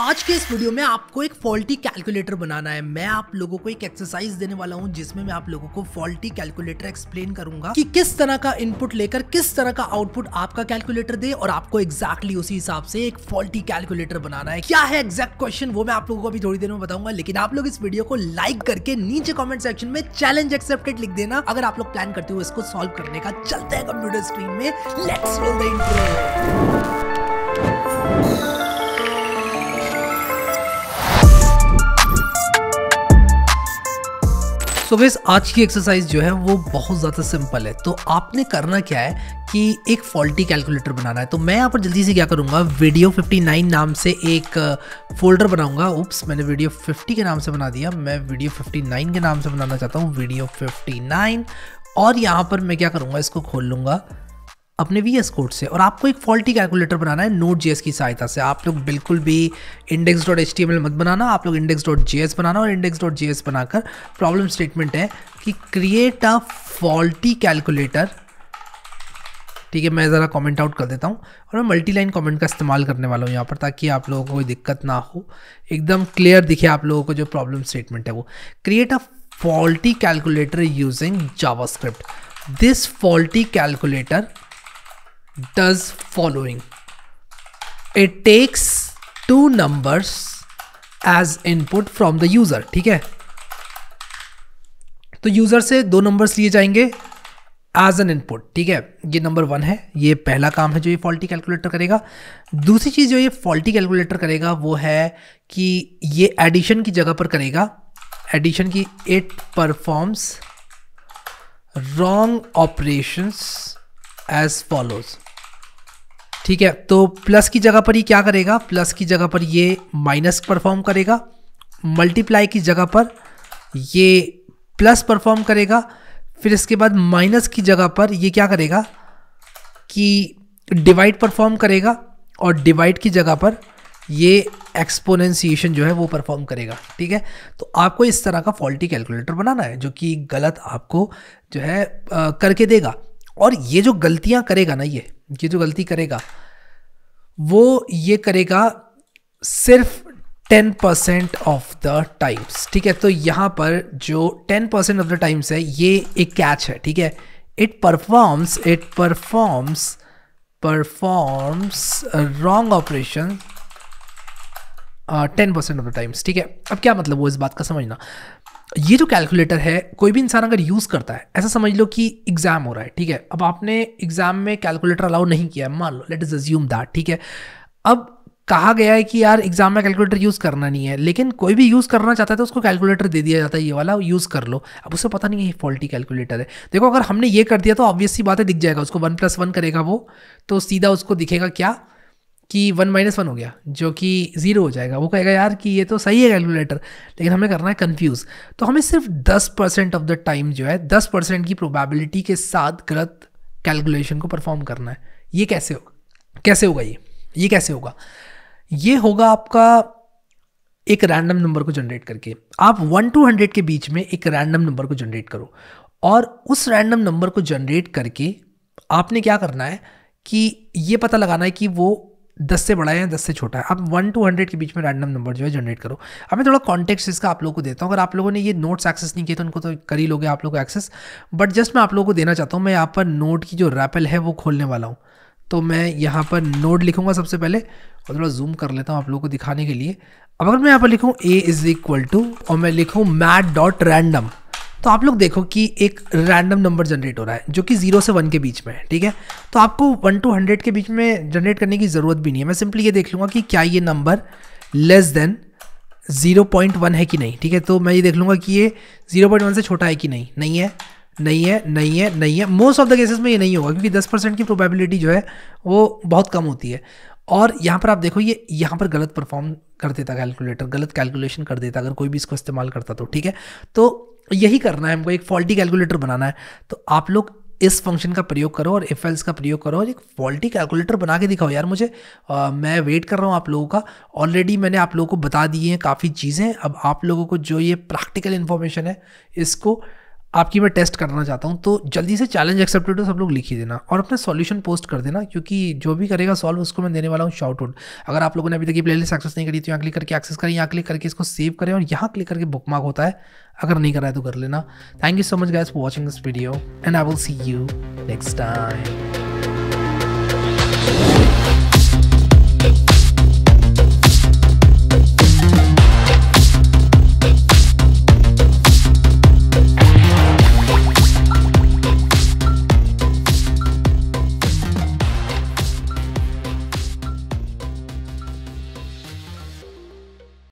आज के इस वीडियो में आपको एक फॉल्टी कैलकुलेटर बनाना है मैं आप लोगों को एक एक्सरसाइज देने वाला हूं जिसमें मैं आप लोगों को फॉल्टी कैलकुलेटर एक्सप्लेन करूंगा कि किस तरह का इनपुट लेकर किस तरह का आउटपुट आपका कैलकुलेटर दे और आपको exactly उसी हिसाब से एक फॉल्टी कैलकुलेटर बनाना है क्या है एक्जैक्ट क्वेश्चन वो मैं आप लोगों को अभी थोड़ी देर में बताऊंगा लेकिन आप लोग इस वीडियो को लाइक करके नीचे कॉमेंट सेक्शन में चैलेंज एक्सेप्टेड लिख देना अगर आप लोग प्लान करते हो इसको सॉल्व करने का चलते हैं कंप्यूटर स्क्रीन में लेट्स सो वेस आज की एक्सरसाइज जो है वो बहुत ज़्यादा सिंपल है तो आपने करना क्या है कि एक फॉल्टी कैलकुलेटर बनाना है तो मैं यहाँ पर जल्दी से क्या करूँगा वीडियो 59 नाम से एक फोल्डर बनाऊँगा उप्स मैंने वीडियो 50 के नाम से बना दिया मैं वीडियो 59 के नाम से बनाना चाहता हूँ वीडियो 59 और यहाँ पर मैं क्या करूँगा इसको खोल लूँगा अपने वी एस कोड से और आपको एक फॉल्टी कैलकुलेटर बनाना है नोट जी की सहायता से आप लोग बिल्कुल भी index dot H T M L मत बनाना आप लोग इंडेक्स डॉट जी एस बनाना और इंडेक्स डॉट जी एस बनाकर प्रॉब्लम स्टेटमेंट है कि क्रिएट अ फॉल्टी कैलकुलेटर ठीक है मैं ज़रा कमेंट आउट कर देता हूँ और मैं मल्टी लाइन कॉमेंट का इस्तेमाल करने वाला हूँ यहाँ पर ताकि आप लोगों को कोई दिक्कत ना हो एकदम क्लियर दिखे आप लोगों को जो प्रॉब्लम स्टेटमेंट है वो create a faulty calculator using script this faulty calculator does following it takes two numbers as input from the user ठीक है तो यूज़र से दो नंबर्स लिए जाएंगे एज एन इनपुट ठीक है ये नंबर वन है ये पहला काम है जो ये फॉल्टी कैलकुलेटर करेगा दूसरी चीज़ जो ये फॉल्टी कैलकुलेटर करेगा वो है कि ये एडिशन की जगह पर करेगा एडिशन की it performs wrong operations as follows ठीक है तो प्लस की जगह पर ये क्या करेगा प्लस की जगह पर ये माइनस परफॉर्म करेगा मल्टीप्लाई की जगह पर ये प्लस परफॉर्म करेगा फिर इसके बाद माइनस की जगह पर ये क्या करेगा कि डिवाइड परफॉर्म करेगा और डिवाइड की जगह पर ये एक्सपोनेंशिएशन जो है वो परफॉर्म करेगा ठीक है तो आपको इस तरह का फॉल्टी कैलकुलेटर बनाना है जो कि गलत आपको जो है आ, करके देगा और ये जो गलतियाँ करेगा ना ये ये जो गलती करेगा वो ये करेगा सिर्फ ten percent of the times ठीक है तो यहाँ पर जो ten percent of the times है ये एक कैच है ठीक है it performs it performs performs wrong operation ten percent of the times ठीक है अब क्या मतलब वो इस बात का समझना ये जो कैलकुलेटर है कोई भी इंसान अगर यूज़ करता है ऐसा समझ लो कि एग्ज़ाम हो रहा है ठीक है अब आपने एग्ज़ाम में कैलकुलेटर अलाउ नहीं किया है मान लो लेट इज़ अज्यूम दैट ठीक है अब कहा गया है कि यार एग्जाम में कैलकुलेटर यूज़ करना नहीं है लेकिन कोई भी यूज़ करना चाहता है तो उसको कैलकुलेटर दे दिया जाता है ये वाला यूज़ कर लो अब उसे पता नहीं है ये फॉल्टी कैलकुलेटर है देखो अगर हमने ये कर दिया तो ऑब्वियसली बातें दिख जाएगा उसको वन प्लस वन करेगा वो तो सीधा उसको दिखेगा क्या कि वन माइनस वन हो गया जो कि ज़ीरो हो जाएगा वो कहेगा यार कि ये तो सही है कैलकुलेटर लेकिन हमें करना है कन्फ्यूज़ तो हमें सिर्फ दस परसेंट ऑफ द टाइम जो है दस परसेंट की प्रोबेबिलिटी के साथ गलत कैलकुलेशन को परफॉर्म करना है ये कैसे होगा कैसे होगा ये ये कैसे होगा ये होगा आपका एक रैंडम नंबर को जनरेट करके आप वन टू हंड्रेड के बीच में एक रैंडम नंबर को जनरेट करो और उस रैंडम नंबर को जनरेट करके आपने क्या करना है कि ये पता लगाना है कि वो दस से बड़ा है दस से छोटा है आप वन टू हंड्रेड के बीच में रैंडम नंबर जो है जनरेट करो अब मैं थोड़ा कॉन्टेक्स इसका आप लोगों को देता हूँ अगर आप लोगों ने ये नोट्स एक्सेस नहीं किए तो उनको तो कर ही लोगे आप लोग को एक्सेस बट जस्ट मैं आप लोगों को देना चाहता हूँ मैं यहाँ पर नोट की जो रैपल है वो खोलने वाला हूँ तो मैं यहाँ पर नोट लिखूँगा सबसे पहले और थोड़ा जूम कर लेता हूँ आप लोगों को दिखाने के लिए अब अगर मैं यहाँ पर लिखूँ ए इज़ इक्वल टू और मैं लिखूँ मैट डॉट रैंडम तो आप लोग देखो कि एक रैंडम नंबर जनरेट हो रहा है जो कि जीरो से वन के बीच में है ठीक है तो आपको वन टू हंड्रेड के बीच में जनरेट करने की ज़रूरत भी नहीं है मैं सिंपली ये देख लूँगा कि क्या ये number less than zero point one है कि नहीं ठीक है तो मैं ये देख लूँगा कि ये ज़ीरो पॉइंट वन से छोटा है कि नहीं नहीं है नहीं है नहीं है नहीं है मोस्ट ऑफ द केसेस में ये नहीं होगा क्योंकि दस परसेंट की प्रोबेबिलिटी जो है वो बहुत कम होती है और यहाँ पर आप देखो ये यहाँ पर गलत परफॉर्म कर देता कैलकुलेटर गलत कैलकुलेशन कर देता अगर कोई भी इसको इस्तेमाल करता तो ठीक है तो यही करना है हमको एक फॉल्टी कैलकुलेटर बनाना है तो आप लोग इस फंक्शन का प्रयोग करो और एफ एल्स का प्रयोग करो और एक फॉल्टी कैलकुलेटर बना के दिखाओ यार मुझे आ, मैं वेट कर रहा हूँ आप लोगों का ऑलरेडी मैंने आप लोगों को बता दिए हैं काफ़ी चीज़ें अब आप लोगों को जो ये प्रैक्टिकल इन्फॉर्मेशन है इसको आपकी मैं टेस्ट करना चाहता हूँ तो जल्दी से चैलेंज एक्सेप्टेड हो सब लोग लिख ही देना और अपना सॉल्यूशन पोस्ट कर देना क्योंकि जो भी करेगा सॉल्व उसको मैं देने वाला हूँ शॉर्ट आउट अगर आप लोगों ने अभी तक ये लिस्ट एक्सेस नहीं करी तो यहाँ क्लिक करके एक्सेस करें यहाँ क्लिक करके इसको सेव करें और यहाँ क्लिक करके बुक मार्क होता है अगर नहीं करा है तो कर लेना thank you so much guys for watching this video and I will see you next time